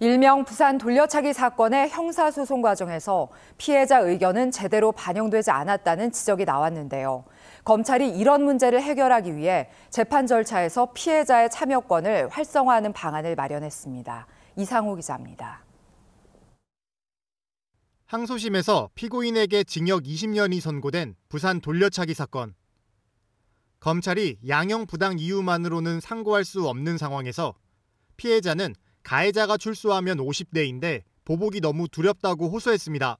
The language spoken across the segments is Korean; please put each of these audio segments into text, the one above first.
일명 부산 돌려차기 사건의 형사소송 과정에서 피해자 의견은 제대로 반영되지 않았다는 지적이 나왔는데요. 검찰이 이런 문제를 해결하기 위해 재판 절차에서 피해자의 참여권을 활성화하는 방안을 마련했습니다. 이상호 기자입니다. 항소심에서 피고인에게 징역 20년이 선고된 부산 돌려차기 사건. 검찰이 양형 부당 이유만으로는 상고할 수 없는 상황에서 피해자는 가해자가 출소하면 50대인데 보복이 너무 두렵다고 호소했습니다.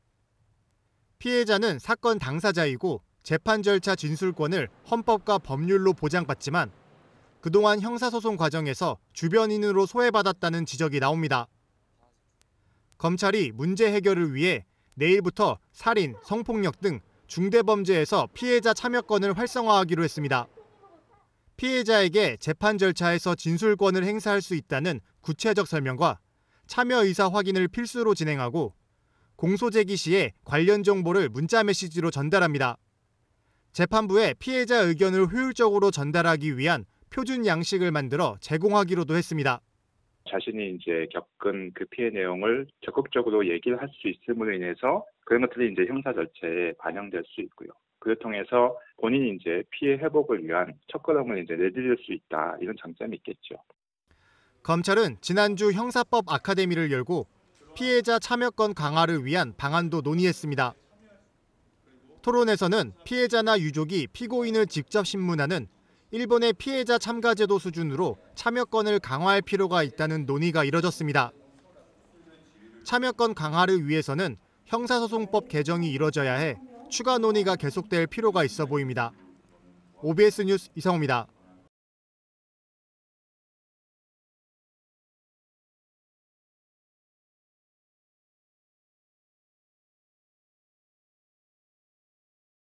피해자는 사건 당사자이고 재판 절차 진술권을 헌법과 법률로 보장받지만 그동안 형사소송 과정에서 주변인으로 소외받았다는 지적이 나옵니다. 검찰이 문제 해결을 위해 내일부터 살인, 성폭력 등 중대범죄에서 피해자 참여권을 활성화하기로 했습니다. 피해자에게 재판 절차에서 진술권을 행사할 수 있다는 구체적 설명과 참여 의사 확인을 필수로 진행하고 공소 제기 시에 관련 정보를 문자 메시지로 전달합니다. 재판부에 피해자 의견을 효율적으로 전달하기 위한 표준 양식을 만들어 제공하기로도 했습니다. 자신이 이제 겪은 그 피해 내용을 적극적으로 얘기를 할 수 있음으로 인해서 그런 것들이 이제 형사 절차에 반영될 수 있고요. 그를 통해서 본인이 이제 피해 회복을 위한 첫걸음을 이제 내디딜 수 있다 이런 장점이 있겠죠. 검찰은 지난주 형사법 아카데미를 열고 피해자 참여권 강화를 위한 방안도 논의했습니다. 토론에서는 피해자나 유족이 피고인을 직접 심문하는 일본의 피해자 참가제도 수준으로 참여권을 강화할 필요가 있다는 논의가 이뤄졌습니다. 참여권 강화를 위해서는 형사소송법 개정이 이뤄져야 해 추가 논의가 계속될 필요가 있어 보입니다. OBS 뉴스 이성호입니다